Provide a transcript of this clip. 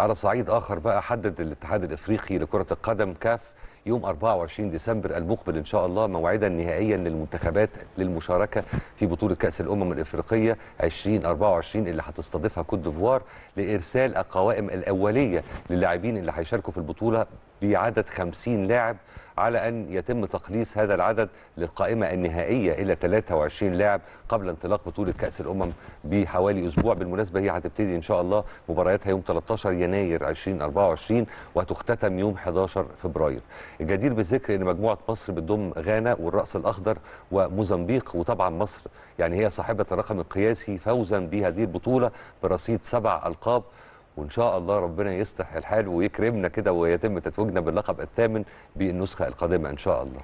على صعيد آخر بقى حدد الاتحاد الإفريقي لكرة القدم كاف يوم 24 ديسمبر المقبل إن شاء الله موعدا نهائيا للمنتخبات للمشاركة في بطولة كأس الأمم الإفريقية 2024 اللي هتستضيفها كوت ديفوار لإرسال القوائم الأولية للاعبين اللي هيشاركوا في البطولة بعدد 50 لاعب على أن يتم تقليص هذا العدد للقائمة النهائية إلى 23 لاعب قبل انطلاق بطولة كأس الأمم بحوالي أسبوع بالمناسبة هي هتبتدي إن شاء الله مبارياتها يوم 13 يناير 2024 وهتختتم يوم 11 فبراير الجدير بالذكر أن مجموعة مصر بتضم غانا والرأس الأخضر وموزمبيق وطبعا مصر يعني هي صاحبة الرقم القياسي فوزا بهذه البطولة برصيد سبع ألقاب وان شاء الله ربنا يصلح الحال ويكرمنا كده ويتم تتويجنا باللقب الثامن بالنسخه القادمه ان شاء الله